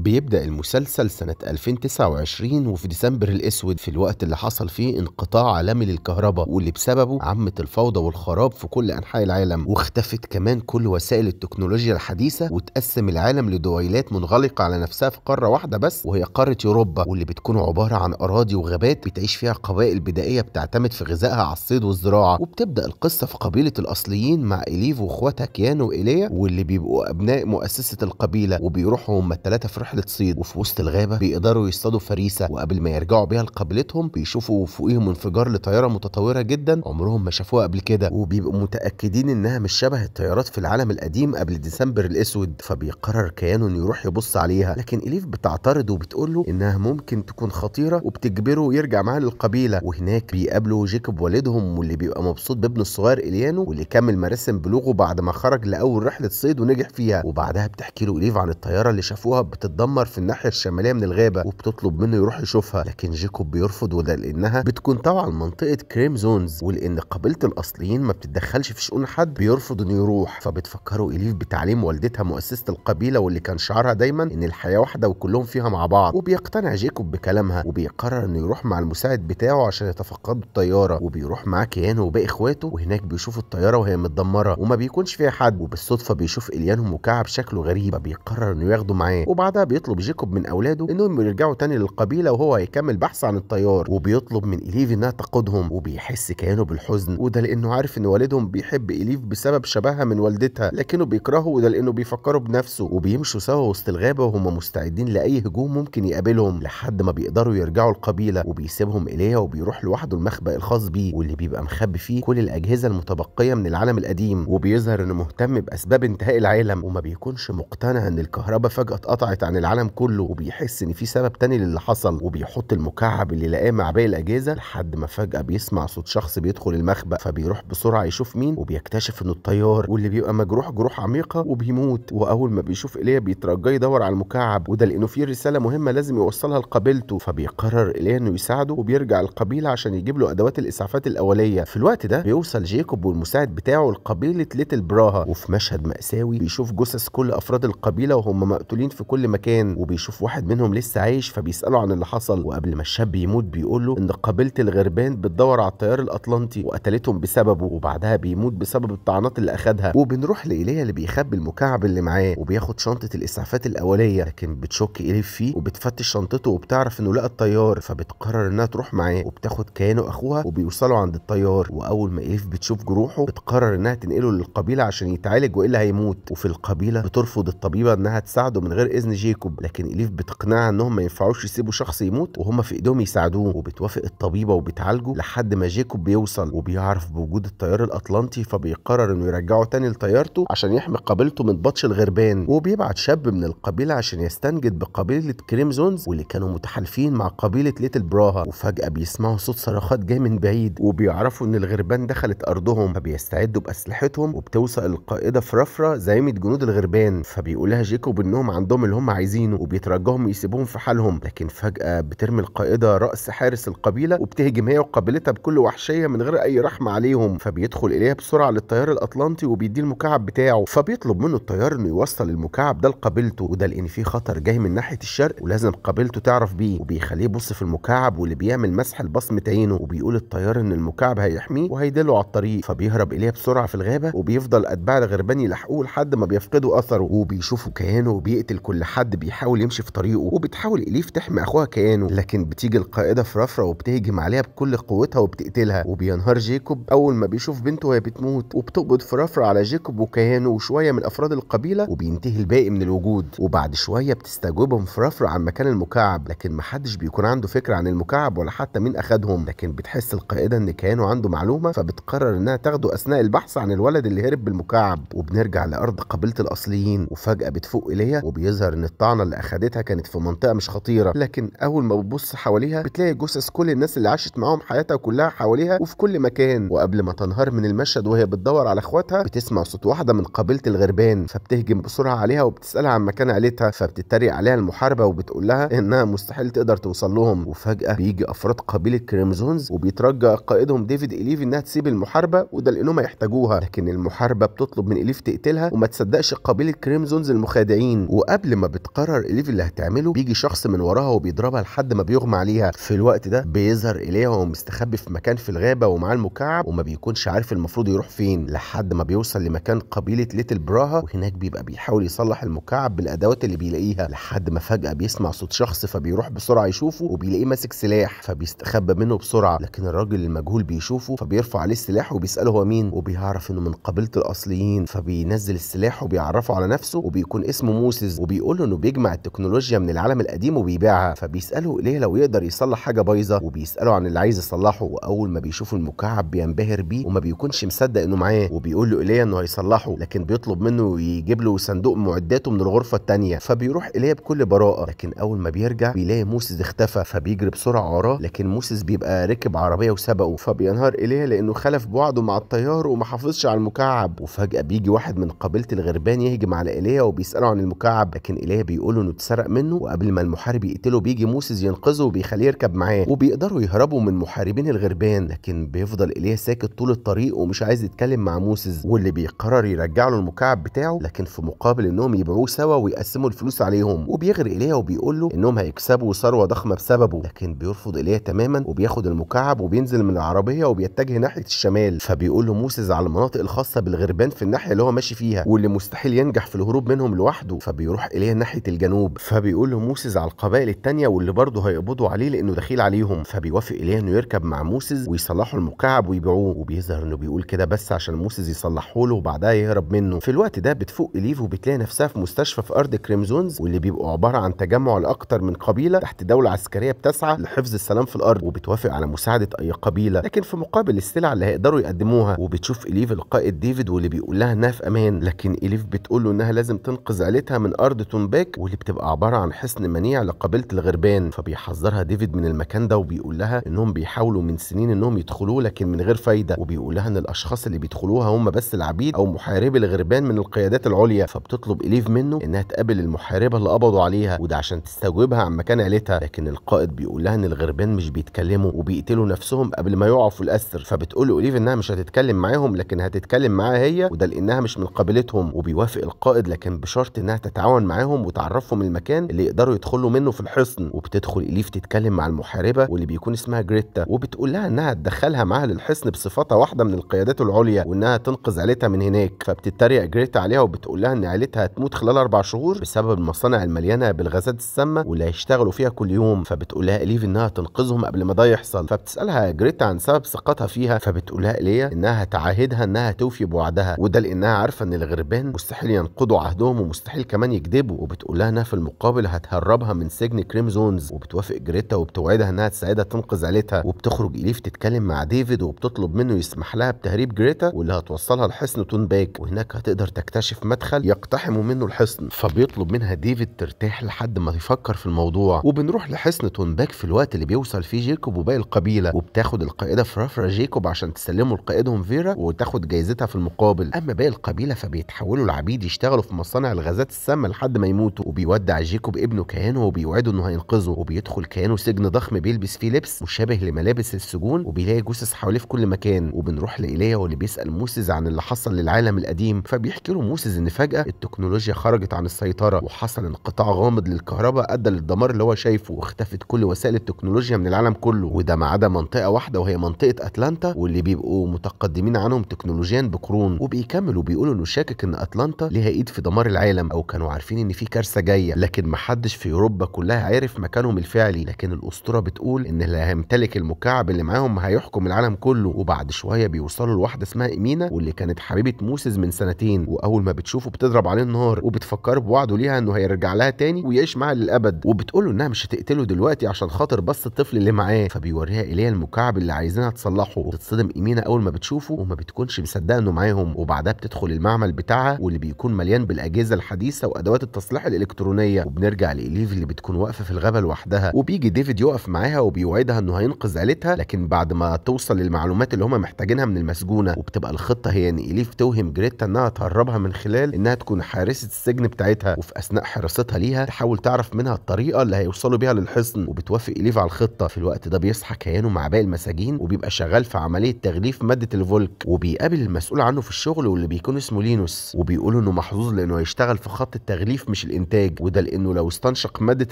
بيبدأ المسلسل سنة 2029 وفي ديسمبر الأسود في الوقت اللي حصل فيه انقطاع عالمي للكهرباء واللي بسببه عمت الفوضى والخراب في كل أنحاء العالم واختفت كمان كل وسائل التكنولوجيا الحديثة وتقسم العالم لدويلات منغلقة على نفسها في قارة واحدة بس وهي قارة يوروبا واللي بتكون عبارة عن أراضي وغابات بتعيش فيها قبائل بدائية بتعتمد في غذائها على الصيد والزراعة وبتبدأ القصة في قبيلة الأصليين مع إليف وإخواتها كيان وإيليا واللي بيبقوا أبناء مؤسسة القبيلة وبيروحوا هما التلاتة في رحله صيد وفي وسط الغابه بيقدروا يصطادوا فريسه وقبل ما يرجعوا بيها لقبيلتهم بيشوفوا فوقيهم انفجار لطياره متطوره جدا عمرهم ما شافوها قبل كده وبيبقوا متاكدين انها مش شبه الطيارات في العالم القديم قبل ديسمبر الاسود فبيقرر كيان يروح يبص عليها لكن اليف بتعترض وبتقول له انها ممكن تكون خطيره وبتجبره يرجع معاها للقبيله وهناك بيقابلوا جيكوب والدهم واللي بيبقى مبسوط بابنه الصغير اليانو واللي كمل مراسم بلوغه بعد ما خرج لاول رحله صيد ونجح فيها وبعدها بتحكي له اليف عن الطياره اللي شافوها بتتضح بتتدمر في الناحيه الشماليه من الغابه وبتطلب منه يروح يشوفها لكن جيكوب بيرفض وده لانها بتكون تبع منطقه كريم زونز ولان قبيله الاصليين ما بتتدخلش في شؤون حد بيرفض انه يروح فبتفكروا اليف بتعليم والدتها مؤسسه القبيله واللي كان شعارها دايما ان الحياه واحده وكلهم فيها مع بعض وبيقتنع جيكوب بكلامها وبيقرر انه يروح مع المساعد بتاعه عشان يتفقدوا الطياره وبيروح معاه كيان وباقي اخواته وهناك بيشوف الطياره وهي متدمره وما بيكونش فيها حد وبالصدفه بيشوف اليان ومكعب شكله غريب فبيقرر انه ياخده معاه وبعدها بيطلب جيكوب من اولاده انهم يرجعوا تاني للقبيله وهو هيكمل بحث عن الطيار وبيطلب من اليف انها تقودهم وبيحس كيانه بالحزن وده لانه عارف ان والدهم بيحب اليف بسبب شبهها من والدتها لكنه بيكرهه وده لانه بيفكره بنفسه وبيمشوا سوا وسط الغابه وهم مستعدين لاي هجوم ممكن يقابلهم لحد ما بيقدروا يرجعوا القبيله وبيسيبهم اليها وبيروح لوحده المخبأ الخاص بيه واللي بيبقى مخبي فيه كل الاجهزه المتبقيه من العالم القديم وبيظهر انه مهتم باسباب انتهاء العالم وما بيكونش مقتنع ان الكهرباء فجاه اتقطعت عن العالم كله وبيحس ان في سبب تاني للي حصل وبيحط المكعب اللي لقاه مع باقي الاجهزه لحد ما فجاه بيسمع صوت شخص بيدخل المخبأ فبيروح بسرعه يشوف مين وبيكتشف انه الطيار واللي بيبقى مجروح جروح عميقه وبيموت واول ما بيشوف ايليا بيترجى يدور على المكعب وده لانه في رساله مهمه لازم يوصلها لقبيلته فبيقرر ايليا انه يساعده وبيرجع القبيله عشان يجيب له ادوات الاسعافات الاوليه في الوقت ده بيوصل جيكوب والمساعد بتاعه لقبيله ليتل براها وفي مشهد ماساوي بيشوف جثث كل افراد القبيله وهم مقتولين في كل مكان المكان وبيشوف واحد منهم لسه عايش فبيساله عن اللي حصل وقبل ما الشاب يموت بيقول له ان قبيله الغربان بتدور على التيار الاطلنطي وقتلتهم بسببه وبعدها بيموت بسبب الطعنات اللي اخدها وبنروح لايليا اللي بيخبي المكعب اللي معاه وبياخد شنطه الاسعافات الاوليه لكن بتشك ايليف فيه وبتفتش شنطته وبتعرف انه لقى الطيار فبتقرر انها تروح معاه وبتاخد كيانه اخوها وبيوصلوا عند الطيار واول ما ايليف بتشوف جروحه بتقرر انها تنقله للقبيله عشان يتعالج والا هيموت وفي القبيله بترفض الطبيبه انها تساعده من غير اذن جيكو ليكم لكن اليف بتقنعها انهم ما ينفعوش يسيبوا شخص يموت وهم في ايدهم يساعدوه وبتوافق الطبيبه وبتعالجه لحد ما جيكوب بيوصل وبيعرف بوجود التيار الاطلنطي فبيقرر انه يرجعه تاني لطيارته عشان يحمي قبيلته من بطش الغربان وبيبعت شاب من القبيله عشان يستنجد بقبيله كريمزونز واللي كانوا متحالفين مع قبيله ليتل براها وفجاه بيسمعوا صوت صرخات جاي من بعيد وبيعرفوا ان الغربان دخلت ارضهم فبيستعدوا باسلحتهم وبتوصل القائده فرفره زعيمه جنود الغربان فبيقولها جيكوب انهم عندهم اللي هم عايزينه عايزينه وبيترجاهم يسيبوهم في حالهم لكن فجأة بترمي القائدة رأس حارس القبيلة وبتهجم هي وقبيلتها بكل وحشية من غير أي رحمة عليهم فبيدخل إليها بسرعة للطيار الأطلنطي وبيديه المكعب بتاعه فبيطلب منه الطيار إنه يوصل المكعب ده لقبيلته وده لأن في خطر جاي من ناحية الشرق ولازم قبيلته تعرف بيه وبيخليه يبص في المكعب واللي بيعمل مسح لبصمة عينه وبيقول الطيار إن المكعب هيحميه وهيدله على الطريق فبيهرب إليها بسرعة في الغابة وبيفضل أتباع الغربان يلحقوه لحد ما بيفقدوا أثره وبيشوفوا كيانه وبيقتل كل حد حد بيحاول يمشي في طريقه وبتحاول اليف تحمي اخوها كيانو لكن بتيجي القائده فرافره وبتهجم عليها بكل قوتها وبتقتلها وبينهار جيكوب اول ما بيشوف بنته وهي بتموت وبتقبض فرافره على جيكوب وكيانو وشويه من افراد القبيله وبينتهي الباقي من الوجود وبعد شويه بتستجوبهم فرافره عن مكان المكعب لكن محدش بيكون عنده فكره عن المكعب ولا حتى مين اخدهم لكن بتحس القائده ان كيانو عنده معلومه فبتقرر انها تاخده اثناء البحث عن الولد اللي هرب بالمكعب وبنرجع لارض قبيله الاصليين وفجاه بتفوق اليها وبيظهر ان الطعنة اللي اخدتها كانت في منطقه مش خطيره لكن اول ما بتبص حواليها بتلاقي جثث كل الناس اللي عاشت معاهم حياتها كلها حواليها وفي كل مكان وقبل ما تنهار من المشهد وهي بتدور على اخواتها بتسمع صوت واحده من قبيله الغربان فبتهجم بسرعه عليها وبتسالها عن مكان عيلتها فبتتريق عليها المحاربه وبتقول لها انها مستحيل تقدر توصل لهم وفجاه بيجي افراد قبيله كريمزونز وبيترجى قائدهم ديفيد اليف انها تسيب المحاربه وده لانهم هيحتاجوها لكن المحاربه بتطلب من اليف تقتلها وما تصدقش قبيله كريمزونز المخادعين وقبل ما بت بتقرر إليف اللي هتعمله بيجي شخص من وراها وبيضربها لحد ما بيغمى عليها في الوقت ده بيظهر اليها وهو مستخبي في مكان في الغابه ومعاه المكعب وما بيكونش عارف المفروض يروح فين لحد ما بيوصل لمكان قبيله ليتل براها وهناك بيبقى بيحاول يصلح المكعب بالادوات اللي بيلاقيها لحد ما فجاه بيسمع صوت شخص فبيروح بسرعه يشوفه وبيلاقيه ماسك سلاح فبيستخبى منه بسرعه لكن الراجل المجهول بيشوفه فبيرفع عليه السلاح وبيساله هو مين وبيعرف انه من قبيله الاصليين فبينزل السلاح وبيعرفه على نفسه وبيكون اسمه موسز وبيقول له انه بيجمع التكنولوجيا من العالم القديم وبيبيعها فبيساله ليه لو يقدر يصلح حاجه بايظه وبيساله عن اللي عايز يصلحه واول ما بيشوف المكعب بينبهر بيه وما بيكونش مصدق انه معاه وبيقول له ايليا انه هيصلحه لكن بيطلب منه يجيب له صندوق معداته من الغرفه الثانيه فبيروح ايليا بكل براءه لكن اول ما بيرجع بيلاقي موسيس اختفى فبيجري بسرعه وراه لكن موسيس بيبقى ركب عربيه وسبقه فبينهار ايليا لانه خلف بوعده مع الطيار وما حافظش على المكعب وفجاه بيجي واحد من قبيله الغربان يهجم على ايليا وبيساله عن المكعب لكن إليه بيقولوا انه اتسرق منه وقبل ما المحارب يقتله بيجي موسيس ينقذه وبيخليه يركب معاه وبيقدروا يهربوا من محاربين الغربان لكن بيفضل ايليا ساكت طول الطريق ومش عايز يتكلم مع موسيس واللي بيقرر يرجع له المكعب بتاعه لكن في مقابل انهم يبيعوه سوا ويقسموا الفلوس عليهم وبيغرق ايليا وبيقول له انهم هيكسبوا ثروه ضخمه بسببه لكن بيرفض ايليا تماما وبياخد المكعب وبينزل من العربيه وبيتجه ناحيه الشمال فبيقول له موسيس على المناطق الخاصه بالغربان في الناحيه اللي هو ماشي فيها واللي مستحيل ينجح في الهروب منهم لوحده فبيروح ايليا ناحيه ناحيه الجنوب فبيقول له موسز على القبائل التانية واللي برضه هيقبضوا عليه لانه دخيل عليهم فبيوافق اليه انه يركب مع موسز ويصلحوا المكعب ويبيعوه وبيظهر انه بيقول كده بس عشان موسز يصلحه له وبعدها يهرب منه في الوقت ده بتفوق اليف وبتلاقي نفسها في مستشفى في ارض كريمزونز واللي بيبقوا عباره عن تجمع لاكثر من قبيله تحت دوله عسكريه بتسعى لحفظ السلام في الارض وبتوافق على مساعده اي قبيله لكن في مقابل السلع اللي هيقدروا يقدموها وبتشوف اليف القائد ديفيد واللي بيقول لها انها في امان لكن اليف بتقول له انها لازم تنقذ عيلتها من ارض تونباك البيك واللي بتبقى عباره عن حصن منيع لقبيله الغربان فبيحذرها ديفيد من المكان ده وبيقول لها انهم بيحاولوا من سنين انهم يدخلوه لكن من غير فايده وبيقول لها ان الاشخاص اللي بيدخلوها هم بس العبيد او محاربي الغربان من القيادات العليا فبتطلب اليف منه انها تقابل المحاربه اللي قبضوا عليها وده عشان تستجوبها عن مكان عيلتها لكن القائد بيقول لها ان الغربان مش بيتكلموا وبيقتلوا نفسهم قبل ما يقعوا في الاسر فبتقول له اليف انها مش هتتكلم معاهم لكن هتتكلم معاها هي وده لانها مش من قبيلتهم وبيوافق القائد لكن بشرط انها تتعاون معاهم وتع... بتعرفهم المكان اللي يقدروا يدخلوا منه في الحصن وبتدخل اليف تتكلم مع المحاربه واللي بيكون اسمها جريتا وبتقول لها انها تدخلها معاها للحصن بصفتها واحده من القيادات العليا وانها تنقذ عيلتها من هناك فبتتريق جريتا عليها وبتقول لها ان عيلتها هتموت خلال اربع شهور بسبب المصانع المليانه بالغازات السامه واللي هيشتغلوا فيها كل يوم فبتقول لها اليف انها تنقذهم قبل ما ده يحصل فبتسالها جريتا عن سبب ثقتها فيها فبتقول لها ليا انها تعاهدها انها توفي بوعدها وده لانها عارفه ان الغربان مستحيل ينقضوا عهدهم ومستحيل كمان يكذبوا وبتقول بتقول لها انها في المقابل هتهربها من سجن كريمزونز وبتوافق جريتا وبتوعدها انها تساعدها تنقذ عيلتها وبتخرج اليف تتكلم مع ديفيد وبتطلب منه يسمح لها بتهريب جريتا واللي هتوصلها لحصن تون باك وهناك هتقدر تكتشف مدخل يقتحمه منه الحصن فبيطلب منها ديفيد ترتاح لحد ما يفكر في الموضوع وبنروح لحصن تون باك في الوقت اللي بيوصل فيه جيكوب وباقي القبيله وبتاخد القائده فرافرا جيكوب عشان تسلمه لقائدهم فيرا وتاخد جايزتها في المقابل اما باقي القبيله فبيتحولوا لعبيد يشتغلوا في مصانع الغازات السامه لحد ما يموت بيموتوا وبيودع جيكوب ابنه كيانو وبيوعده انه هينقذه وبيدخل كيانو سجن ضخم بيلبس فيه لبس مشابه لملابس السجون وبيلاقي جثث حواليه في كل مكان وبنروح لإيليا واللي بيسأل موسز عن اللي حصل للعالم القديم فبيحكي له موسز ان فجأة التكنولوجيا خرجت عن السيطرة وحصل انقطاع غامض للكهرباء ادى للدمار اللي هو شايفه واختفت كل وسائل التكنولوجيا من العالم كله وده ما عدا منطقة واحدة وهي منطقة اتلانتا واللي بيبقوا متقدمين عنهم تكنولوجيا بقرون وبيكمل وبيقول انه شاكك ان اتلانتا ليها ايد في دمار العالم او كانوا عارفين ان في كارثه جايه لكن محدش في اوروبا كلها عرف مكانهم الفعلي لكن الاسطوره بتقول ان اللي هيمتلك المكعب اللي معاهم هيحكم العالم كله وبعد شويه بيوصلوا لواحده اسمها امينه واللي كانت حبيبه موسيس من سنتين واول ما بتشوفه بتضرب عليه النار وبتفكره بوعده ليها انه هيرجع لها تاني ويعيش معاها للابد وبتقول له انها مش هتقتله دلوقتي عشان خاطر بس الطفل اللي معاه فبيوريها ايليا المكعب اللي عايزينها تصلحه وتتصدم امينه اول ما بتشوفه وما بتكونش مصدقه انه معاهم وبعدها بتدخل المعمل بتاعها واللي بيكون مليان بالاجهزه الحديثه وادوات التصليح الالكترونيه وبنرجع لايليف اللي بتكون واقفه في الغابه لوحدها وبيجي ديفيد يقف معاها وبيوعدها انه هينقذ عيلتها لكن بعد ما توصل للمعلومات اللي هم محتاجينها من المسجونه وبتبقى الخطه هي ان اليف توهم جريتا انها تهربها من خلال انها تكون حارسه السجن بتاعتها وفي اثناء حراستها ليها تحاول تعرف منها الطريقه اللي هيوصلوا بيها للحصن وبتوافق اليف على الخطه في الوقت ده بيصحى كيانه مع باقي المساجين وبيبقى شغال في عمليه تغليف ماده الفولك وبيقابل المسؤول عنه في الشغل واللي بيكون اسمه لينوس وبيقول انه محظوظ لانه هيشتغل في خط التغليف مش الإن الانتاج وده لانه لو استنشق ماده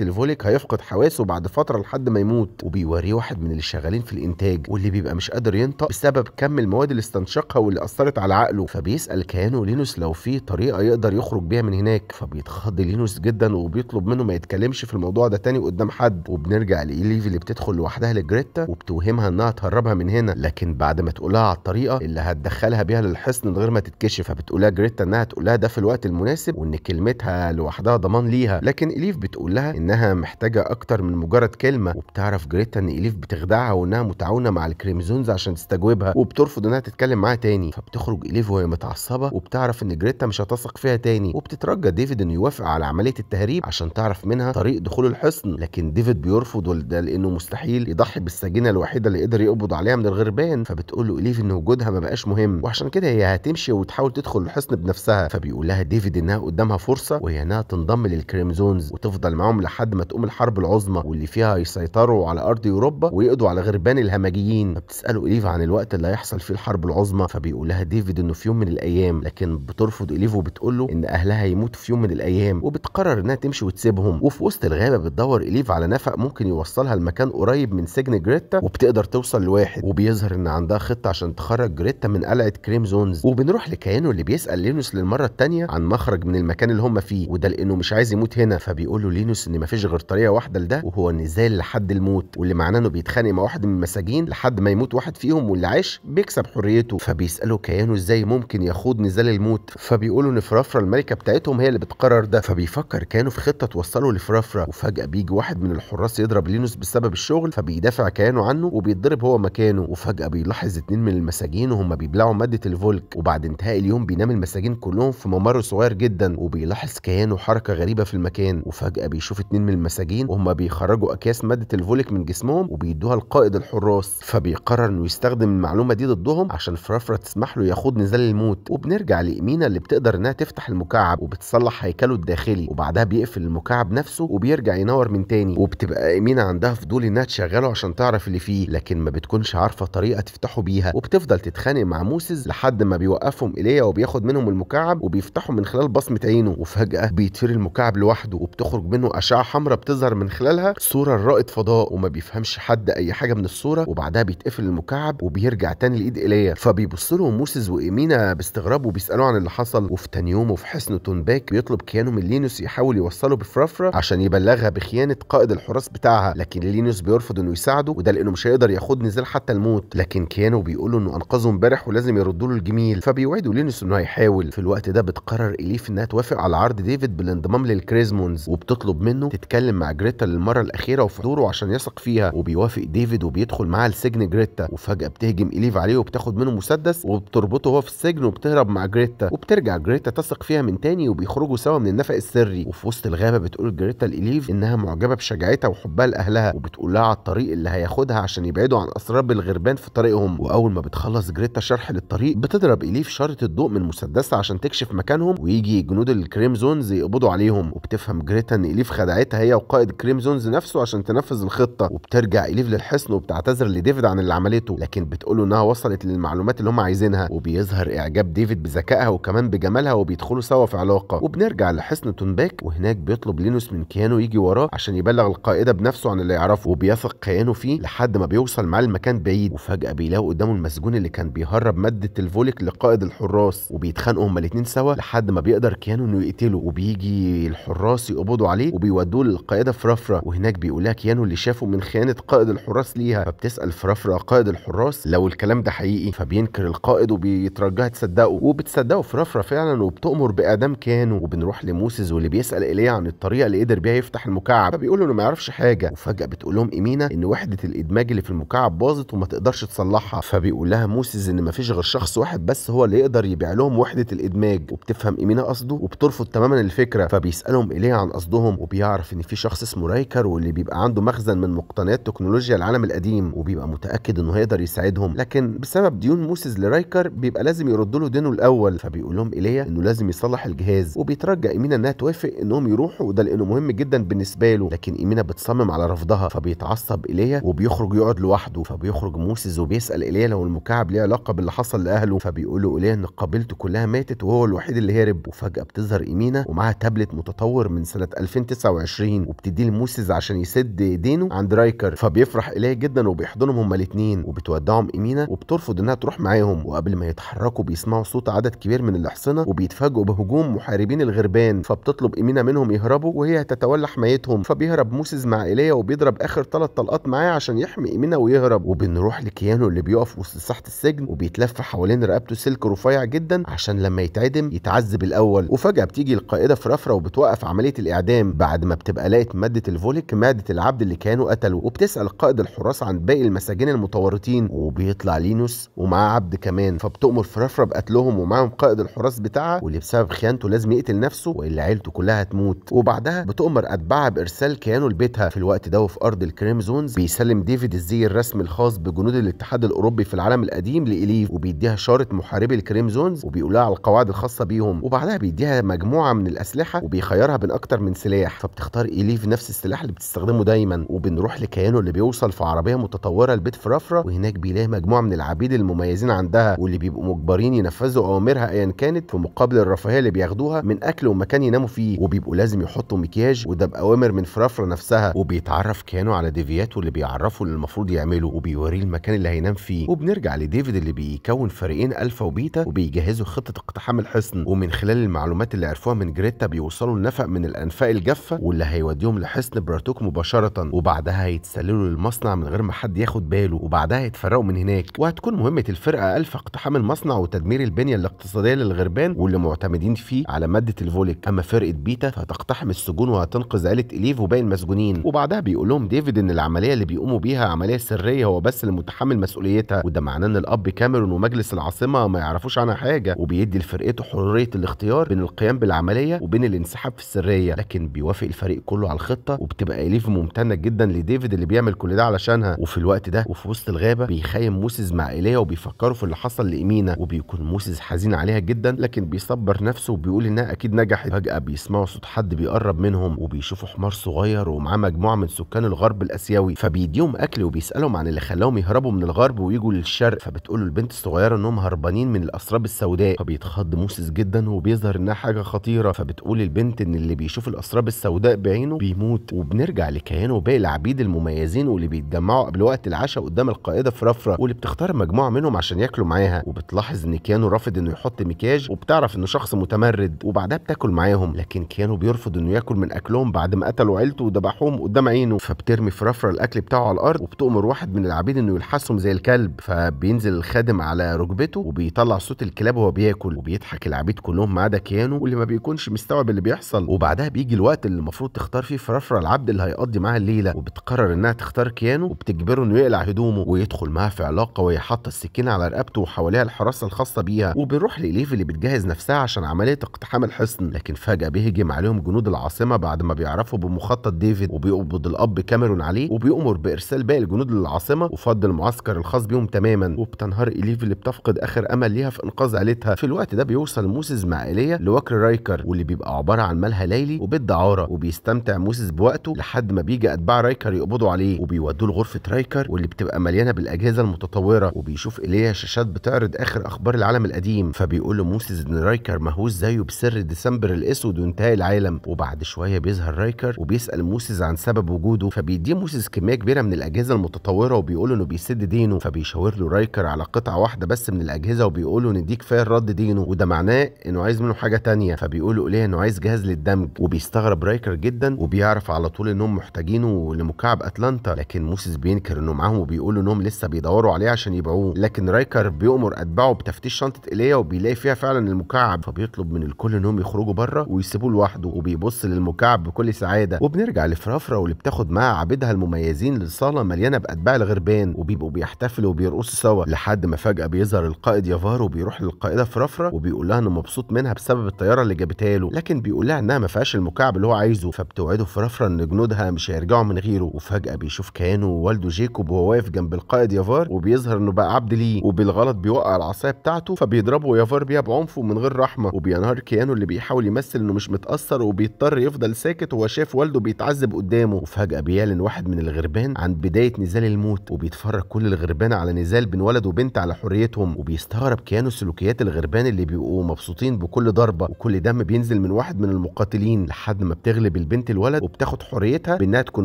الفوليك هيفقد حواسه بعد فتره لحد ما يموت وبيوريه واحد من اللي شغالين في الانتاج واللي بيبقى مش قادر ينطق بسبب كم المواد اللي استنشقها واللي اثرت على عقله فبيسال كيانو لينوس لو في طريقه يقدر يخرج بيها من هناك فبيتخض لينوس جدا وبيطلب منه ما يتكلمش في الموضوع ده تاني قدام حد وبنرجع لايليفي اللي بتدخل لوحدها لجريتا وبتوهمها انها تهربها من هنا لكن بعد ما تقولها على الطريقه اللي هتدخلها بيها للحصن من غير ما تتكشف فبتقولها جريتا انها تقولها ده في الوقت المناسب وان كلمتها لوحدها ضمان ليها لكن إليف بتقول لها إنها محتاجة أكتر من مجرد كلمة وبتعرف جريتا إن إليف بتخدعها وإنها متعاونة مع الكريمزونز عشان تستجوبها وبترفض إنها تتكلم معاها تاني فبتخرج إليف وهي متعصبة وبتعرف إن جريتا مش هتثق فيها تاني وبتترجى ديفيد إنه يوافق على عملية التهريب عشان تعرف منها طريق دخول الحصن لكن ديفيد بيرفض ده لأنه مستحيل يضحي بالسجينة الوحيدة اللي قدر يقبض عليها من الغربان فبتقول له إليف إن وجودها ما بقاش مهم وعشان كده هي هتمشي وتحاول تدخل الحصن بنفسها فبيقول لها ديفيد إنها قدامها فرصة وهي إنها تنضم تنضم للكريمزونز وتفضل معاهم لحد ما تقوم الحرب العظمى واللي فيها يسيطروا على ارض اوروبا ويقضوا على غربان الهمجيين فبتساله اليفا عن الوقت اللي هيحصل فيه الحرب العظمى فبيقول لها ديفيد انه في يوم من الايام لكن بترفض اليفا وبتقول له ان اهلها هيموتوا في يوم من الايام وبتقرر انها تمشي وتسيبهم وفي وسط الغابه بتدور اليفا على نفق ممكن يوصلها لمكان قريب من سجن جريتا وبتقدر توصل لواحد وبيظهر ان عندها خطه عشان تخرج جريتا من قلعه كريمزونز وبنروح لكيانو اللي بيسال لينوس للمره الثانيه عن مخرج من المكان اللي هم فيه وده لانه ومش عايز يموت هنا فبيقول له لينوس ان مفيش غير طريقه واحده لده وهو النزال لحد الموت واللي معناه انه بيتخانق مع واحد من المساجين لحد ما يموت واحد فيهم واللي عاش بيكسب حريته فبيساله كيانه ازاي ممكن يخوض نزال الموت فبيقولوا ان فرافرا الملكه بتاعتهم هي اللي بتقرر ده فبيفكر كيانه في خطه توصله لفرافرا وفجاه بيجي واحد من الحراس يضرب لينوس بسبب الشغل فبيدافع كيانه عنه وبيتضرب هو مكانه وفجاه بيلاحظ اتنين من المساجين وهم بيبلعوا ماده الفولك وبعد انتهاء اليوم بينام المساجين كلهم في ممر صغير جدا وبيلاحظ كيانه حركه حركه غريبه في المكان وفجاه بيشوف اتنين من المساجين وهم بيخرجوا اكياس ماده الفوليك من جسمهم وبيدوها لقائد الحراس فبيقرر انه يستخدم المعلومه دي ضدهم عشان فرافرا تسمح له يخوض نزال الموت وبنرجع لامينا اللي بتقدر انها تفتح المكعب وبتصلح هيكله الداخلي وبعدها بيقفل المكعب نفسه وبيرجع ينور من تاني وبتبقى امينه عندها فضول انها تشغله عشان تعرف اللي فيه لكن ما بتكونش عارفه طريقه تفتحه بيها وبتفضل تتخانق مع موسز لحد ما بيوقفهم اليه وبياخد منهم المكعب وبيفتحه من خلال بصمه عينه وفجاه بيطير بيشتري المكعب لوحده وبتخرج منه اشعه حمراء بتظهر من خلالها صوره لرائد فضاء وما بيفهمش حد اي حاجه من الصوره وبعدها بيتقفل المكعب وبيرجع تاني لايد ايليا فبيبص لهم موسيس وايمينا باستغراب وبيسالوا عن اللي حصل وفي تاني يوم وفي حصن تونباك بيطلب كيانو من لينوس يحاول يوصله بفرافرا عشان يبلغها بخيانه قائد الحراس بتاعها لكن لينوس بيرفض انه يساعده وده لانه مش هيقدر ياخد نزال حتى الموت لكن كيانو بيقول له انه انقذه امبارح ولازم يردوا له الجميل فبيوعدوا لينوس انه هيحاول في الوقت ده بتقرر اليف انها توافق على عرض ديفيد بلن انضمام للكريزمونز وبتطلب منه تتكلم مع جريتا للمره الاخيره وفي حضوره عشان يثق فيها وبيوافق ديفيد وبيدخل معاها لسجن جريتا وفجاه بتهجم اليف عليه وبتاخد منه مسدس وبتربطه هو في السجن وبتهرب مع جريتا وبترجع جريتا تثق فيها من تاني وبيخرجوا سوا من النفق السري وفي وسط الغابه بتقول جريتا لاليف انها معجبه بشجاعتها وحبها لاهلها وبتقول لها على الطريق اللي هياخدها عشان يبعدوا عن اسراب الغربان في طريقهم واول ما بتخلص جريتا شرح للطريق بتضرب اليف شاره الضوء من مسدسها عشان تكشف مكانهم ويجي جنود الكريمزونز يقبضوا عليهم وبتفهم جريتا ان إليف خدعتها هي وقائد كريمزونز نفسه عشان تنفذ الخطة وبترجع إليف للحصن وبتعتذر لديفيد عن اللي عملته لكن بتقوله انها وصلت للمعلومات اللي هم عايزينها وبيظهر اعجاب ديفيد بذكائها وكمان بجمالها وبيدخلوا سوا في علاقة وبنرجع لحصن تونباك وهناك بيطلب لينوس من كيانو يجي وراه عشان يبلغ القائدة بنفسه عن اللي يعرفه وبيثق كيانو فيه لحد ما بيوصل معاه لمكان بعيد وفجأة بيلاقوا قدامه المسجون اللي كان بيهرب مادة الفوليك لقائد الحراس وبيتخانقوا هما الاثنين سوا لحد ما بيقدر كيانو انه يقتله وبيجي الحراس يقبضوا عليه وبيودوه للقائده فرفره وهناك بيقول لها كيانو اللي شافه من خيانه قائد الحراس ليها فبتسال فرفره قائد الحراس لو الكلام ده حقيقي فبينكر القائد وبيترجاها تصدقه وبتصدقه فرفره فعلا وبتؤمر باعدام كيانو وبنروح لموسيس واللي بيسال ايليا عن الطريقه اللي قدر بيها يفتح المكعب فبيقول له انه ما يعرفش حاجه وفجاه بتقول لهم ايمينا ان وحده الادماج اللي في المكعب باظت وما تقدرش تصلحها فبيقول لها موسيس ان ما فيش غير شخص واحد بس هو اللي يقدر يبيع لهم وحده الادماج وبتفهم ايمينا قصده وبترفض تماما الفكره فبيسالهم ايليا عن قصدهم وبيعرف ان في شخص اسمه رايكر واللي بيبقى عنده مخزن من مقتنيات تكنولوجيا العالم القديم وبيبقى متاكد انه هيقدر يساعدهم لكن بسبب ديون موسيس لرايكر بيبقى لازم يرد له دينه الاول فبيقول لهم ايليا انه لازم يصلح الجهاز وبيترجى ايمينا انها توافق انهم يروحوا وده لانه مهم جدا بالنسبه له لكن ايمينا بتصمم على رفضها فبيتعصب ايليا وبيخرج يقعد لوحده فبيخرج موسيس وبيسال ايليا لو المكعب ليه علاقه باللي حصل لاهله فبيقول له ايليا ان قبيلته كلها ماتت وهو الوحيد اللي هرب وفجاه بتظهر ايمينا ومعاها تابلت تابلت متطور من سنه 2029 وبتديه لموسيز عشان يسد ايدينه عند رايكر فبيفرح إليه جدا وبيحضنهم هما الاثنين وبتودعهم ايمينا وبترفض انها تروح معاهم وقبل ما يتحركوا بيسمعوا صوت عدد كبير من الاحصنه وبيتفاجئوا بهجوم محاربين الغربان فبتطلب ايمينا منهم يهربوا وهي هتتولى حمايتهم فبيهرب موسيز مع ايليا وبيضرب اخر ثلاث طلقات معاه عشان يحمي ايمينا ويهرب وبنروح لكيانو اللي بيقف وسط ساحه السجن وبيتلف حوالين رقبته سلك رفيع جدا عشان لما يتعدم يتعذب الاول وفجاه بتيجي القائده فرافرا الشفره وبتوقف عمليه الاعدام بعد ما بتبقى لقت ماده الفوليك ماده العبد اللي كانوا قتلوه وبتسال قائد الحراس عن باقي المساجين المتورطين وبيطلع لينوس ومعاه عبد كمان فبتؤمر فرفره بقتلهم ومعاهم قائد الحراس بتاعها واللي بسبب خيانته لازم يقتل نفسه والا عيلته كلها هتموت وبعدها بتؤمر اتباعها بارسال كيانو لبيتها في الوقت ده وفي ارض الكريمزونز بيسلم ديفيد الزي الرسمي الخاص بجنود الاتحاد الاوروبي في العالم القديم لإليف وبيديها شاره محاربي الكريمزونز وبيقول لها على القواعد الخاصه بيهم وبعدها بيديها مجموعه من الاسلحه بتاعها وبيخيرها بين اكتر من سلاح فبتختار ايليف نفس السلاح اللي بتستخدمه دايما وبنروح لكيانه اللي بيوصل في عربيه متطوره لبيت فرافرا وهناك بيلاقي مجموعه من العبيد المميزين عندها واللي بيبقوا مجبرين ينفذوا اوامرها ايا كانت في مقابل الرفاهيه اللي بياخدوها من اكل ومكان يناموا فيه وبيبقوا لازم يحطوا مكياج وده باوامر من فرافرا نفسها وبيتعرف كيانو على ديفيات واللي بيعرفه اللي المفروض يعمله وبيوريه المكان اللي هينام فيه وبنرجع لديفيد اللي بيكون فريقين الفا وبيتا وبيجهزوا خطه اقتحام الحصن ومن خلال المعلومات اللي عرفوها من جريتا بيوصلوا النفق من الانفاق الجافه واللي هيوديهم لحصن براتوك مباشره وبعدها هيتسللوا للمصنع من غير ما حد ياخد باله وبعدها هيتفرقوا من هناك وهتكون مهمه الفرقه الف اقتحام المصنع وتدمير البنيه الاقتصاديه للغربان واللي معتمدين فيه على ماده الفوليك اما فرقه بيتا فهتقتحم السجون وهتنقذ عائله اليف وباقي المسجونين وبعدها بيقول لهم ديفيد ان العمليه اللي بيقوموا بيها عمليه سريه هو بس اللي متحمل مسؤوليتها وده معناه ان الاب كاميرون ومجلس العاصمه ما يعرفوش عنها حاجه وبيدي لفرقته حريه الاختيار بين القيام بالعمليه وبين الانسحاب في السريه لكن بيوافق الفريق كله على الخطه وبتبقى اليف ممتنه جدا لديفيد اللي بيعمل كل ده علشانها وفي الوقت ده وفي وسط الغابه بيخيم موسيس مع ايليا وبيفكروا في اللي حصل لامينا وبيكون موسيس حزين عليها جدا لكن بيصبر نفسه وبيقول انها اكيد نجحت فجاه بيسمعوا صوت حد بيقرب منهم وبيشوفوا حمار صغير ومعاه مجموعه من سكان الغرب الاسيوي فبيديهم اكل وبيسالهم عن اللي خلاهم يهربوا من الغرب ويجوا للشرق فبتقول البنت الصغيره انهم هربانين من الاسراب السوداء فبيتخض موسيس جدا وبيظهر انها حاجه خطيره فبتقول بتقول البنت ان اللي بيشوف الاسراب السوداء بعينه بيموت وبنرجع لكيانه وباقي العبيد المميزين واللي بيتجمعوا قبل وقت العشاء قدام القائده في رفره واللي بتختار مجموعه منهم عشان ياكلوا معاها وبتلاحظ ان كيانو رافض انه يحط مكياج وبتعرف انه شخص متمرد وبعدها بتاكل معاهم لكن كيانو بيرفض انه ياكل من اكلهم بعد ما قتلوا عيلته وذبحوهم قدام عينه فبترمي في رفره الاكل بتاعه على الارض وبتؤمر واحد من العبيد انه يلحسهم زي الكلب فبينزل الخادم على ركبته وبيطلع صوت الكلاب وهو بياكل وبيضحك العبيد كلهم ما عدا كيانو واللي ما بيكونش مستوعب بسبب اللي بيحصل وبعدها بيجي الوقت اللي المفروض تختار فيه فرفره العبد اللي هيقضي معاها الليله وبتقرر انها تختار كيانو وبتجبره انه يقلع هدومه ويدخل معاها في علاقه وهي حاطه السكينه على رقبته وحواليها الحراسه الخاصه بيها وبيروح لإليف اللي بتجهز نفسها عشان عمليه اقتحام الحصن لكن فجاه بيهجم عليهم جنود العاصمه بعد ما بيعرفوا بمخطط ديفيد وبيقبض الاب كاميرون عليه وبيأمر بارسال باقي الجنود للعاصمه وفض المعسكر الخاص بيهم تماما وبتنهار إليف اللي بتفقد اخر امل ليها في انقاذ عيلتها في الوقت ده بيوصل موسيس مع ايليا لوكر رايكر واللي بيبقى عباره عن ملهى ليلي وبيت دعاره وبيستمتع موسيس بوقته لحد ما بيجي اتباع رايكر يقبضوا عليه وبيودوه لغرفه رايكر واللي بتبقى مليانه بالاجهزه المتطوره وبيشوف إليها شاشات بتعرض اخر اخبار العالم القديم فبيقول له موسيس ان رايكر مهووس زيه بسر ديسمبر الاسود وانتهاء العالم وبعد شويه بيظهر رايكر وبيسال موسيس عن سبب وجوده فبيديه موسيس كميه كبيره من الاجهزه المتطوره وبيقول انه بيسد دينه فبيشاور له رايكر على قطعه واحده بس من الاجهزه وبيقول له ان دي كفايه رد دينه وده معناه انه عايز منه حاجه ثانيه فبيقول له انه عايز جهاز للدمج وبيستغرب رايكر جدا وبيعرف على طول انهم محتاجينه لمكعب اتلانتا لكن موسيس بينكر انه معاهم وبيقول انهم لسه بيدوروا عليه عشان يبيعوه لكن رايكر بيأمر اتباعه بتفتيش شنطه ايليا وبيلاقي فيها فعلا المكعب فبيطلب من الكل انهم يخرجوا بره ويسيبوه لوحده وبيبص للمكعب بكل سعاده وبنرجع لفرافرا واللي بتاخد معاها عبيدها المميزين لصاله مليانه باتباع الغربان وبيبقوا بيحتفلوا وبيرقصوا سوا لحد ما فجاه بيظهر القائد يافار وبيروح للقائده فرافرا وبيقول لها انه مبسوط منها بسبب الطياره اللي جابتها له لكن لكن بيقول لها انها ما فيهاش المكعب اللي هو عايزه فبتوعده فرفرا ان جنودها مش هيرجعوا من غيره وفجاه بيشوف كيانه ووالده جيكوب وهو واقف جنب القائد يافار وبيظهر انه بقى عبد ليه وبالغلط بيوقع العصايه بتاعته فبيضربه يافار بيها بعنف ومن غير رحمه وبينهار كيانه اللي بيحاول يمثل انه مش متاثر وبيضطر يفضل ساكت وهو شايف والده بيتعذب قدامه وفجاه بيعلن واحد من الغربان عن بدايه نزال الموت وبيتفرج كل الغربان على نزال بين ولد وبنت على حريتهم وبيستغرب كيانه سلوكيات الغربان اللي بيبقوا مبسوطين بكل ضربه وكل دم بينزل من واحد واحد من المقاتلين لحد ما بتغلب البنت الولد وبتاخد حريتها بانها تكون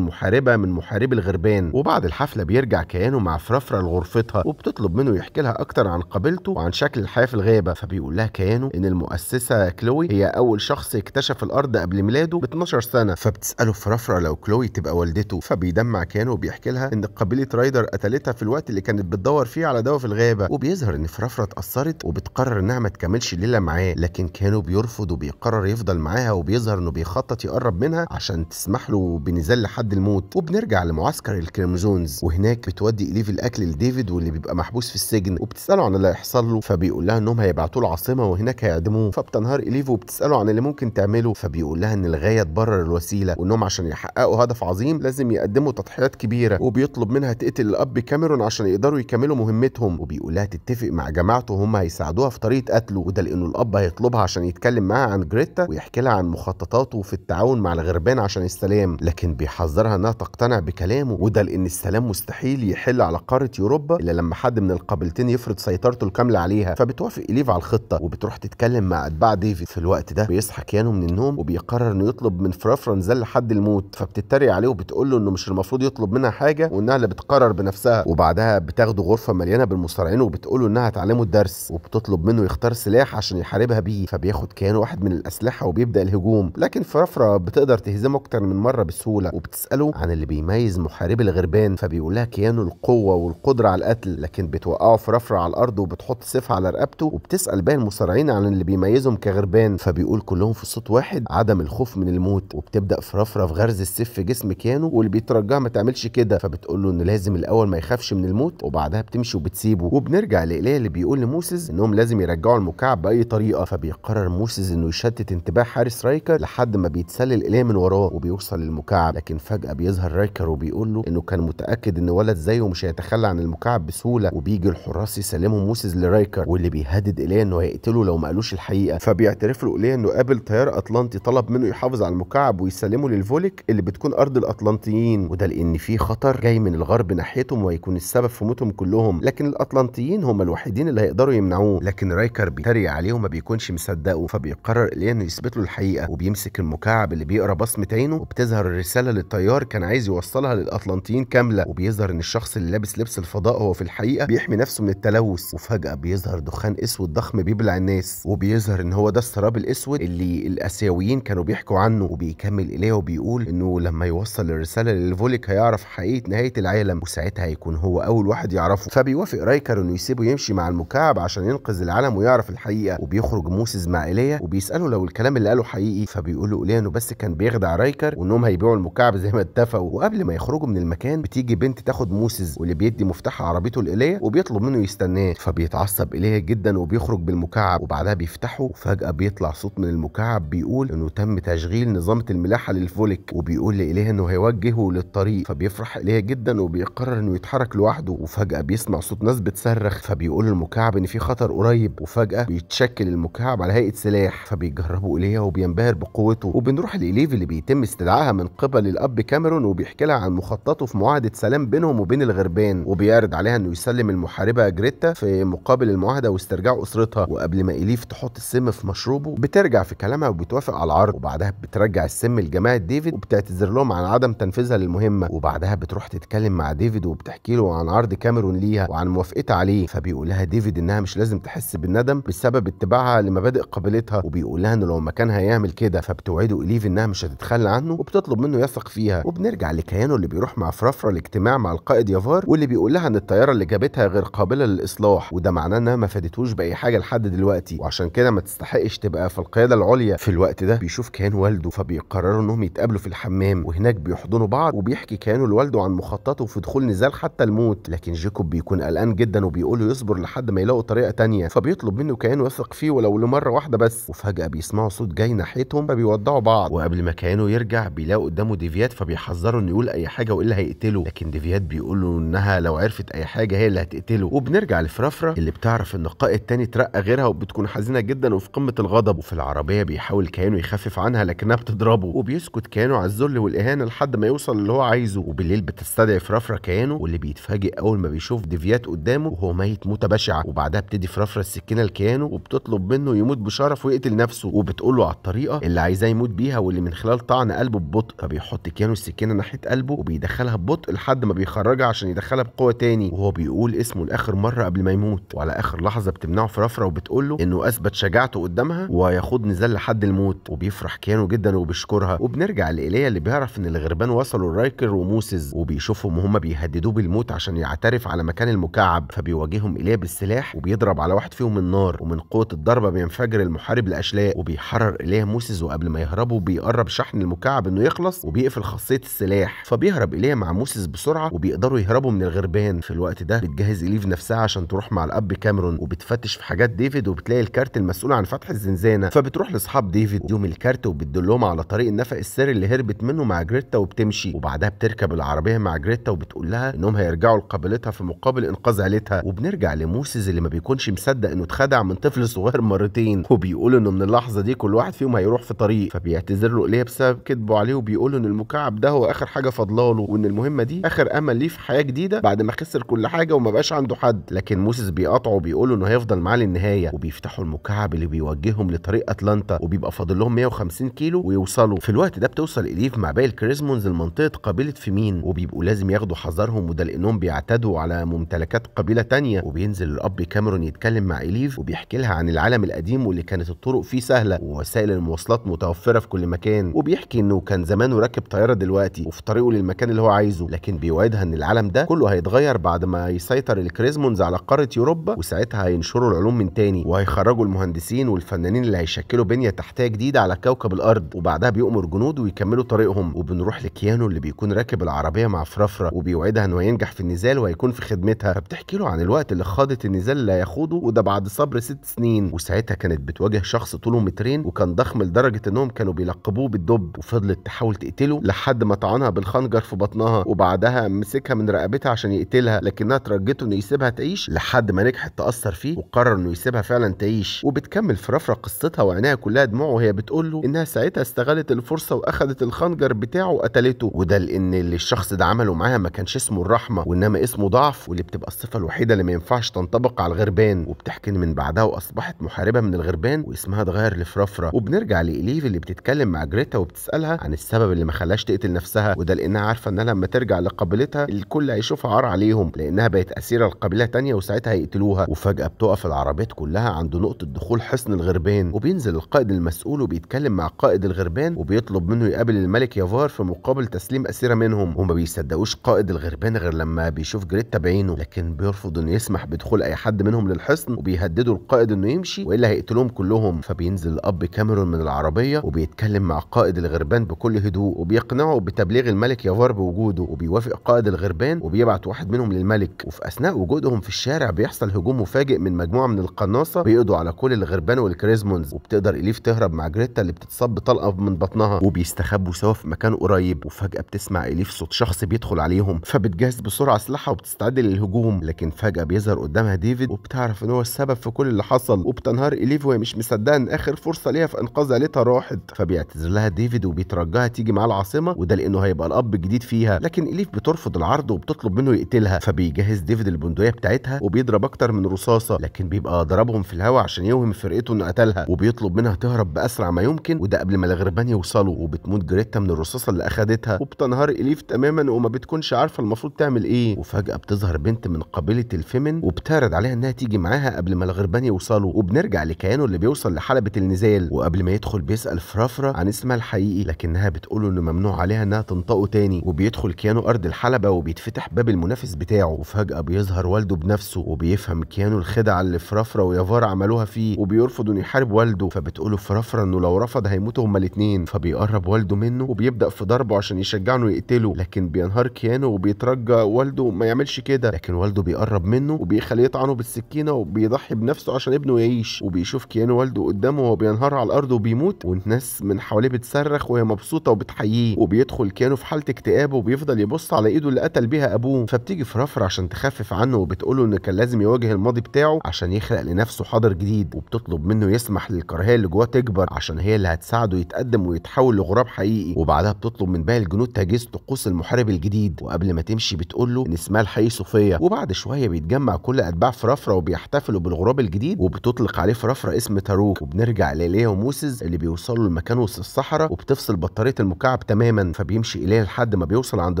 محاربه من محارب الغربان وبعد الحفله بيرجع كيانه مع فرفره لغرفتها وبتطلب منه يحكي لها اكتر عن قبيلته وعن شكل الحياه في الغابه فبيقول لها كيانه ان المؤسسه كلوي هي اول شخص اكتشف الارض قبل ميلاده ب 12 سنه فبتساله فرفره لو كلوي تبقى والدته فبيدمع كيانه وبيحكي لها ان قبيله رايدر قتلتها في الوقت اللي كانت بتدور فيه على دواء في الغابه وبيظهر ان فرفره اتاثرت وبتقرر انها ما تكملش الليله معاه لكن كيانو بيرفض وبيقرر يفضل بيفضل معاها وبيظهر انه بيخطط يقرب منها عشان تسمح له بنزال لحد الموت وبنرجع لمعسكر الكريمزونز وهناك بتودي اليف الاكل لديفيد واللي بيبقى محبوس في السجن وبتساله عن اللي هيحصل له فبيقول لها انهم هيبعتوه العاصمه وهناك هيعدموه فبتنهار اليف وبتساله عن اللي ممكن تعمله فبيقول لها ان الغايه تبرر الوسيله وانهم عشان يحققوا هدف عظيم لازم يقدموا تضحيات كبيره وبيطلب منها تقتل الاب كاميرون عشان يقدروا يكملوا مهمتهم وبيقول لها تتفق مع جماعته وهم هيساعدوها في طريقه قتله وده لانه الاب هيطلبها عشان يتكلم معاها عن جريتا وبيحكي لها عن مخططاته في التعاون مع الغربان عشان السلام لكن بيحذرها انها تقتنع بكلامه وده لان السلام مستحيل يحل على قاره اوروبا الا لما حد من القبيلتين يفرض سيطرته الكامله عليها فبتوافق اليف على الخطه وبتروح تتكلم مع اتباع ديفيد في الوقت ده بيصحى كيانو من النوم وبيقرر انه يطلب من فرافران زل لحد الموت فبتتريق عليه وبتقول له انه مش المفروض يطلب منها حاجه وانها اللي بتقرر بنفسها وبعدها بتاخده غرفه مليانه بالمصارعين وبتقول له انها هتعلمه الدرس وبتطلب منه يختار سلاح عشان يحاربها بيه فبياخد كيانو واحد من الاسلحه الجناح وبيبدا الهجوم لكن فرفره بتقدر تهزمه اكتر من مره بسهوله وبتساله عن اللي بيميز محاربي الغربان فبيقول لها كيانه القوه والقدره على القتل لكن بتوقعه فرفره على الارض وبتحط سيفها على رقبته وبتسال باقي المصارعين عن اللي بيميزهم كغربان فبيقول كلهم في صوت واحد عدم الخوف من الموت وبتبدا فرفره في غرز السيف في جسم كيانو واللي بيترجاه ما تعملش كده فبتقول له ان لازم الاول ما يخافش من الموت وبعدها بتمشي وبتسيبه وبنرجع لإليه اللي بيقول لموسز انهم لازم يرجعوا المكعب باي طريقه فبيقرر موسز انه يشتت انتباه انتباه حارس رايكر لحد ما بيتسلل اليه من وراه وبيوصل للمكعب لكن فجاه بيظهر رايكر وبيقول له انه كان متاكد ان ولد زيه مش هيتخلى عن المكعب بسهوله وبيجي الحراس يسلمه موسيس لرايكر واللي بيهدد اليه انه هيقتله لو ما قالوش الحقيقه فبيعترف له اليه انه قابل طيار اطلنطي طلب منه يحافظ على المكعب ويسلمه للفوليك اللي بتكون ارض الاطلنطيين وده لان في خطر جاي من الغرب ناحيتهم وهيكون السبب في موتهم كلهم لكن الاطلنطيين هم الوحيدين اللي هيقدروا يمنعوه لكن رايكر بيتريق عليه وما بيكونش مصدقه فبيقرر اليه انه بتثبت له الحقيقه وبيمسك المكعب اللي بيقرا بصمه عينه وبتظهر الرساله للطيار كان عايز يوصلها للاطلنطيين كامله وبيظهر ان الشخص اللي لابس لبس الفضاء هو في الحقيقه بيحمي نفسه من التلوث وفجاه بيظهر دخان اسود ضخم بيبلع الناس وبيظهر ان هو ده السراب الاسود اللي الاسيويين كانوا بيحكوا عنه وبيكمل اليه وبيقول انه لما يوصل الرساله للفوليك هيعرف حقيقه نهايه العالم وساعتها هيكون هو اول واحد يعرفه فبيوافق رايكر انه يسيبه يمشي مع المكعب عشان ينقذ العالم ويعرف الحقيقه وبيخرج موسز مع ايليا وبيساله لو الكلام الكلام اللي قاله حقيقي فبيقولوا ليه انه بس كان بيخدع رايكر وانهم هيبيعوا المكعب زي ما اتفقوا وقبل ما يخرجوا من المكان بتيجي بنت تاخد موسز واللي بيدي مفتاح عربيته لايليا وبيطلب منه يستناه فبيتعصب ايليا جدا وبيخرج بالمكعب وبعدها بيفتحه وفجاه بيطلع صوت من المكعب بيقول انه تم تشغيل نظام الملاحه للفوليك وبيقول لايليا انه هيوجهه للطريق فبيفرح ايليا جدا وبيقرر انه يتحرك لوحده وفجاه بيسمع صوت ناس بتصرخ فبيقول المكعب ان في خطر قريب وفجاه بيتشكل المكعب على هيئه سلاح فبيجربوا ليها وبينبهر بقوته وبنروح لإليف اللي بيتم استدعائها من قبل الأب كاميرون وبيحكي لها عن مخططه في معاهدة سلام بينهم وبين الغربان وبيعرض عليها إنه يسلم المحاربة جريتا في مقابل المعاهدة واسترجاع أسرتها وقبل ما إليف تحط السم في مشروبه بترجع في كلامها وبتوافق على العرض وبعدها بترجع السم لجماعة ديفيد وبتعتذر لهم عن عدم تنفيذها للمهمة وبعدها بتروح تتكلم مع ديفيد وبتحكي له عن عرض كاميرون ليها وعن موافقتها عليه فبيقول لها ديفيد إنها مش لازم تحس بالندم بسبب اتباعها لمبادئ قبيلتها وبيقول لها إنه لو ما كان هيعمل كده فبتوعده إليف إنها مش هتتخلى عنه وبتطلب منه يثق فيها وبنرجع لكيانه اللي بيروح مع فرافرا الاجتماع مع القائد يافار واللي بيقول لها إن الطيارة اللي جابتها غير قابلة للإصلاح وده معناه إنها ما فادتهوش بأي حاجة لحد دلوقتي وعشان كده ما تستحقش تبقى في القيادة العليا في الوقت ده بيشوف كيان والده فبيقرروا إنهم يتقابلوا في الحمام وهناك بيحضنوا بعض وبيحكي كيانه لوالده عن مخططه في دخول نزال حتى الموت لكن جيكوب بيكون قلقان جدا وبيقول له يصبر لحد ما يلاقوا طريقة تانية فبيطلب منه كيانه يثق فيه ولو لمرة واحدة بس وفجأة بيسمعوا الاسود جاي ناحيتهم فبيودعوا بعض وقبل ما كيانو يرجع بيلاقوا قدامه ديفيات فبيحذره انه يقول اي حاجه والا هيقتله لكن ديفيات بيقول له انها لو عرفت اي حاجه هي اللي هتقتله وبنرجع لفرافرا اللي بتعرف ان القائد التاني اترقى غيرها وبتكون حزينه جدا وفي قمه الغضب وفي العربيه بيحاول كيانو يخفف عنها لكنها بتضربه وبيسكت كيانو على الذل والاهانه لحد ما يوصل اللي هو عايزه وبالليل بتستدعي فرافرا كيانو واللي بيتفاجئ اول ما بيشوف ديفيات قدامه وهو ميت موته بشعه وبعدها بتدي فرافرا السكينه لكيانو وبتطلب منه يموت بشرف ويقتل نفسه وبتقول بتقول له على الطريقه اللي عايزاه يموت بيها واللي من خلال طعن قلبه ببطء فبيحط كيانو السكينه ناحيه قلبه وبيدخلها ببطء لحد ما بيخرجها عشان يدخلها بقوه تاني وهو بيقول اسمه لاخر مره قبل ما يموت وعلى اخر لحظه بتمنعه فرفره وبتقول له انه اثبت شجاعته قدامها وهيخوض نزال لحد الموت وبيفرح كيانو جدا وبيشكرها وبنرجع لايليا اللي بيعرف ان الغربان وصلوا لرايكر وموسز وبيشوفهم وهم بيهددوه بالموت عشان يعترف على مكان المكعب فبيواجههم ايليا بالسلاح وبيضرب على واحد فيهم النار ومن قوه الضربه بينفجر المحارب الاشلاء وبيح بيتحرر إليها موسيس وقبل ما يهربوا بيقرب شحن المكعب إنه يخلص وبيقفل خاصية السلاح فبيهرب إليها مع موسيس بسرعة وبيقدروا يهربوا من الغربان في الوقت ده بتجهز إليف نفسها عشان تروح مع الأب كاميرون وبتفتش في حاجات ديفيد وبتلاقي الكارت المسؤول عن فتح الزنزانة فبتروح لأصحاب ديفيد يوم الكارت وبتدلهم على طريق النفق السري اللي هربت منه مع جريتا وبتمشي وبعدها بتركب العربية مع جريتا وبتقول لها إنهم هيرجعوا لقبيلتها في مقابل إنقاذ عيلتها وبنرجع لموسيس اللي ما بيكونش مصدق إنه اتخدع من طفل صغير مرتين وبيقول إنه من اللحظة دي كل واحد فيهم هيروح في طريق فبيعتذر له ليه بسبب كذبه عليه وبيقول له ان المكعب ده هو اخر حاجه فاضله له وان المهمه دي اخر امل ليه في حياه جديده بعد ما خسر كل حاجه وما بقاش عنده حد لكن موسيس بيقاطعه وبيقول له انه هيفضل معاه للنهايه وبيفتحوا المكعب اللي بيوجههم لطريق اتلانتا وبيبقى فاضل لهم 150 كيلو ويوصلوا في الوقت ده بتوصل اليف مع باقي الكريزمونز لمنطقه قبيله فيمين وبيبقوا لازم ياخدوا حذرهم وده لانهم بيعتدوا على ممتلكات قبيله تانية وبينزل الاب كاميرون يتكلم مع اليف وبيحكي لها عن العالم القديم واللي كانت الطرق فيه سهله ووسائل المواصلات متوفره في كل مكان وبيحكي انه كان زمانه راكب طياره دلوقتي وفي طريقه للمكان اللي هو عايزه لكن بيوعدها ان العالم ده كله هيتغير بعد ما يسيطر الكريزمونز على قاره يوروبا وساعتها هينشروا العلوم من تاني وهيخرجوا المهندسين والفنانين اللي هيشكلوا بنيه تحتيه جديده على كوكب الارض وبعدها بيؤمر جنوده ويكملوا طريقهم وبنروح لكيانو اللي بيكون راكب العربيه مع فرافره وبيوعدها انه هينجح في النزال وهيكون في خدمتها فبتحكي له عن الوقت اللي خاضت النزال اللي هيخوضه وده بعد صبر ست سنين وساعتها كانت بتواجه شخص طوله مترين وكان ضخم لدرجه انهم كانوا بيلقبوه بالدب وفضلت تحاول تقتله لحد ما طعنها بالخنجر في بطنها وبعدها مسكها من رقبتها عشان يقتلها لكنها ترجته انه يسيبها تعيش لحد ما نجحت تاثر فيه وقرر انه يسيبها فعلا تعيش وبتكمل فرفره قصتها وعينيها كلها دموع وهي بتقول له انها ساعتها استغلت الفرصه واخدت الخنجر بتاعه وقتلته وده لان اللي الشخص ده عمله معاها ما كانش اسمه الرحمه وانما اسمه ضعف واللي بتبقى الصفه الوحيده اللي ما ينفعش تنطبق على الغربان وبتحكي من بعدها واصبحت محاربه من الغربان واسمها اتغير لفرفره الحفره وبنرجع لإليف اللي بتتكلم مع جريتا وبتسالها عن السبب اللي ما خلاش تقتل نفسها وده لانها عارفه انها لما ترجع لقبيلتها الكل هيشوفها عار عليهم لانها بقت اسيره لقبيله تانية وساعتها هيقتلوها وفجاه بتقف العربيات كلها عند نقطه دخول حصن الغربان وبينزل القائد المسؤول وبيتكلم مع قائد الغربان وبيطلب منه يقابل الملك يافار في مقابل تسليم اسيره منهم وما بيصدقوش قائد الغربان غير لما بيشوف جريتا بعينه لكن بيرفض انه يسمح بدخول اي حد منهم للحصن وبيهددوا القائد انه يمشي والا هيقتلهم كلهم فبينزل الاب بكاميرون من العربية وبيتكلم مع قائد الغربان بكل هدوء وبيقنعه بتبليغ الملك يافار بوجوده وبيوافق قائد الغربان وبيبعت واحد منهم للملك وفي أثناء وجودهم في الشارع بيحصل هجوم مفاجئ من مجموعة من القناصة بيقضوا على كل الغربان والكريزمونز وبتقدر إليف تهرب مع جريتا اللي بتتصاب بطلقة من بطنها وبيستخبوا سوا في مكان قريب وفجأة بتسمع إليف صوت شخص بيدخل عليهم فبتجهز بسرعة أسلحة وبتستعد للهجوم لكن فجأة بيظهر قدامها ديفيد وبتعرف إن هو السبب في كل اللي حصل وبتنهار إليف وهي مش مصدقة إن آخر فرصة في انقاذ عيلتها راحت فبيعتذر لها ديفيد وبيترجاها تيجي معاه العاصمه وده لانه هيبقى الاب الجديد فيها لكن اليف بترفض العرض وبتطلب منه يقتلها فبيجهز ديفيد البندقيه بتاعتها وبيضرب اكتر من رصاصه لكن بيبقى ضربهم في الهواء عشان يوهم فرقته انه قتلها وبيطلب منها تهرب باسرع ما يمكن وده قبل ما الغربان يوصلوا وبتموت جريتا من الرصاصه اللي اخدتها وبتنهار اليف تماما وما بتكونش عارفه المفروض تعمل ايه وفجاه بتظهر بنت من قبيله الفيمن وبتعرض عليها انها تيجي معاها قبل ما الغربان يوصلوا وبنرجع لكيانه اللي بيوصل لحلبه النزال الاحتفال وقبل ما يدخل بيسال فرافره عن اسمها الحقيقي لكنها بتقوله انه ممنوع عليها انها تنطقه تاني وبيدخل كيانو ارض الحلبه وبيتفتح باب المنافس بتاعه وفجاه بيظهر والده بنفسه وبيفهم كيانو الخدعه اللي فرافره ويافار عملوها فيه وبيرفض انه يحارب والده فبتقوله فرافره انه لو رفض هيموتوا هما الاثنين فبيقرب والده منه وبيبدا في ضربه عشان يشجعه يقتله لكن بينهار كيانو وبيترجى والده ما يعملش كده لكن والده بيقرب منه وبيخليه يطعنه بالسكينه وبيضحي بنفسه عشان ابنه يعيش وبيشوف كيانو والده قدامه وهو بينهار على الارض وبيموت والناس من حواليه بتصرخ وهي مبسوطه وبتحييه وبيدخل كيانو في حاله اكتئاب وبيفضل يبص على ايده اللي قتل بيها ابوه فبتيجي فرافر عشان تخفف عنه وبتقوله ان كان لازم يواجه الماضي بتاعه عشان يخلق لنفسه حاضر جديد وبتطلب منه يسمح للكراهيه اللي جواه تكبر عشان هي اللي هتساعده يتقدم ويتحول لغراب حقيقي وبعدها بتطلب من باقي الجنود تجهيز طقوس المحارب الجديد وقبل ما تمشي بتقول له ان اسمها الحقيقي صوفيا وبعد شويه بيتجمع كل اتباع فرافره وبيحتفلوا بالغراب الجديد وبتطلق عليه فرافره اسم تاروك وبنرجع اللي هي هوموسز اللي بيوصلوا لمكان وسط الصحراء وبتفصل بطاريه المكعب تماما فبيمشي اليها لحد ما بيوصل عند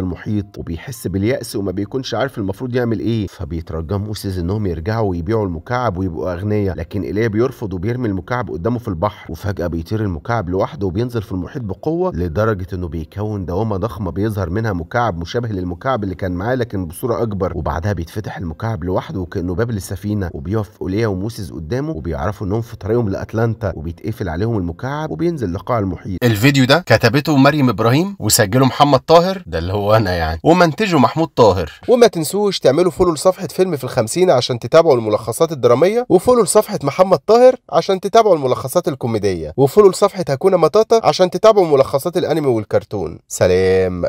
المحيط وبيحس بالياس وما بيكونش عارف المفروض يعمل ايه فبيترجم موسز انهم يرجعوا ويبيعوا المكعب ويبقوا اغنياء لكن ايليا بيرفض وبيرمي المكعب قدامه في البحر وفجاه بيطير المكعب لوحده وبينزل في المحيط بقوه لدرجه انه بيكون دوامه ضخمه بيظهر منها مكعب مشابه للمكعب اللي كان معاه لكن بصوره اكبر وبعدها بيتفتح المكعب لوحده وكانه باب للسفينه وبيقف ايليا وموسيس قدامه وبيعرفوا انهم في طريقهم لاتلانتا وبيت بيتقفل عليهم المكعب وبينزل لقاع المحيط الفيديو ده كتبته مريم ابراهيم وسجله محمد طاهر ده اللي هو انا يعني ومنتجه محمود طاهر وما تنسوش تعملوا فولو لصفحه فيلم في الخمسين عشان تتابعوا الملخصات الدراميه وفولو لصفحه محمد طاهر عشان تتابعوا الملخصات الكوميديه وفولو لصفحه هكونا مطاطا عشان تتابعوا ملخصات الانمي والكرتون سلام